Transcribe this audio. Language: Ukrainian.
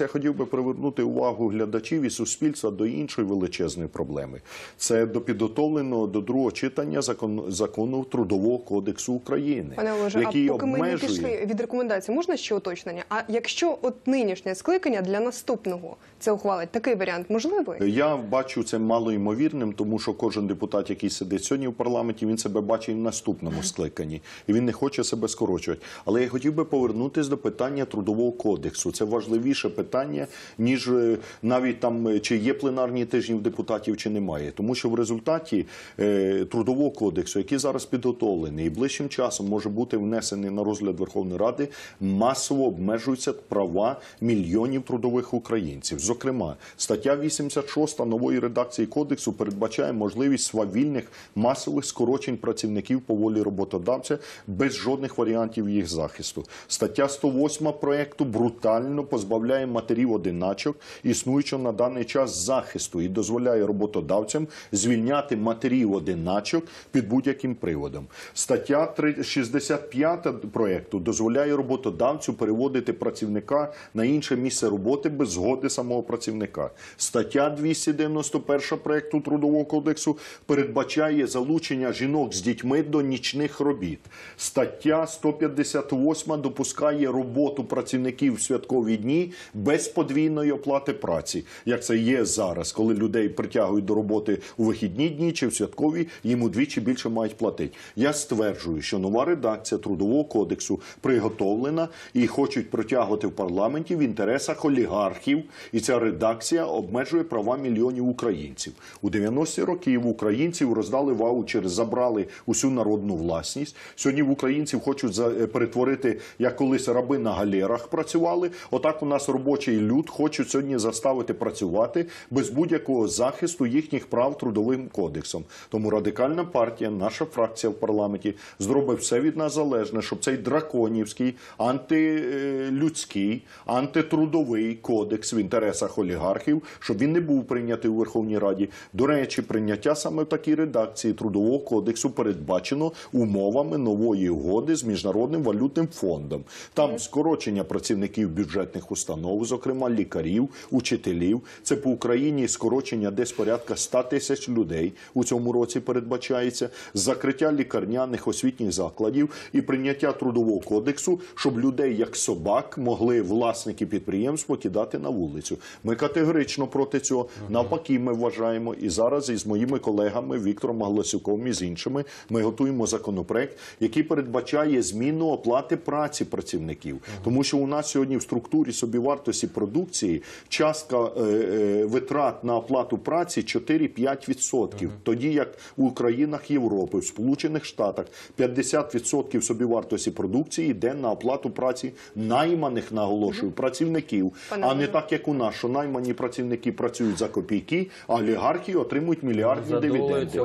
Я хотів би привернути увагу глядачів і суспільства до іншої величезної проблеми. Це до підготовленого до другого читання закону, закону трудового кодексу України, пане Олеже, а поки ми не пішли від рекомендацій, можна ще уточнення? А якщо от нинішнє скликання для наступного це ухвалить, такий варіант можливий? Я бачу це малоймовірним, тому що кожен депутат, який сидить сьогодні в парламенті, він себе бачить в наступному скликанні, і він не хоче себе скорочувати. Але я хотів би повернутися до питання трудового кодексу. Це важливіше питання, ніж е, навіть там е, чи є пленарні тижні в депутатів, чи немає, тому що в результаті е, трудового кодексу, який зараз підготовлений, і ближчим часом може бути внесений на розгляд Верховної Ради, масово обмежуються права мільйонів трудових українців. Зокрема, стаття 86 нової редакції кодексу передбачає можливість свавільних масових скорочень працівників по волі роботодавця без жодних варіантів їх захисту. Стаття 108 проекту брутально позбавляє позбавляє матерів одиначок, існуючого на даний час захисту і дозволяє роботодавцям звільняти матерів одиначок під будь-яким приводом. Стаття 65 проєкту дозволяє роботодавцю переводити працівника на інше місце роботи без згоди самого працівника. Стаття 291 проєкту трудового кодексу передбачає залучення жінок з дітьми до нічних робіт. Стаття 158 допускає роботу працівників в святкові дні без подвійної оплати праці, як це є зараз, коли людей притягують до роботи у вихідні дні чи в святкові, їм удвічі більше мають платити. Я стверджую, що нова редакція трудового кодексу приготовлена і хочуть притягувати в парламенті в інтересах олігархів, і ця редакція обмежує права мільйонів українців у 90-ті роки. В українців роздали ваучери, забрали усю народну власність. Сьогодні в українців хочуть е, перетворити, як колись раби на галерах працювали. Отак у нас роботи робочий люд хочуть сьогодні заставити працювати без будь-якого захисту їхніх прав трудовим кодексом. Тому радикальна партія, наша фракція в парламенті, зробить все від нас залежне, щоб цей драконівський, антилюдський, антитрудовий кодекс в інтересах олігархів, щоб він не був прийнятий у Верховній Раді. До речі, прийняття саме в такій редакції трудового кодексу передбачено умовами нової угоди з міжнародним валютним фондом. Там скорочення працівників бюджетних установ педагогів, зокрема лікарів, учителів. Це по Україні скорочення десь порядка 100 тисяч людей у цьому році передбачається закриття лікарняних освітніх закладів і прийняття трудового кодексу, щоб людей як собак могли власники підприємств покидати на вулицю. Ми категорично проти цього навпаки. Ми вважаємо і зараз із моїми колегами Віктором Агласюком і з іншими ми готуємо законопроект, який передбачає зміну оплати праці працівників, тому що у нас сьогодні в структурі собівартості вартості продукції частка е, е, витрат на оплату праці 4-5%. Тоді як у країнах Європи, в Сполучених Штатах 50% вартості продукції йде на оплату праці найманих, наголошую працівників, а не так, як у нас, що наймані працівники працюють за копійки, а олігархи отримують мільярдні дивіденди.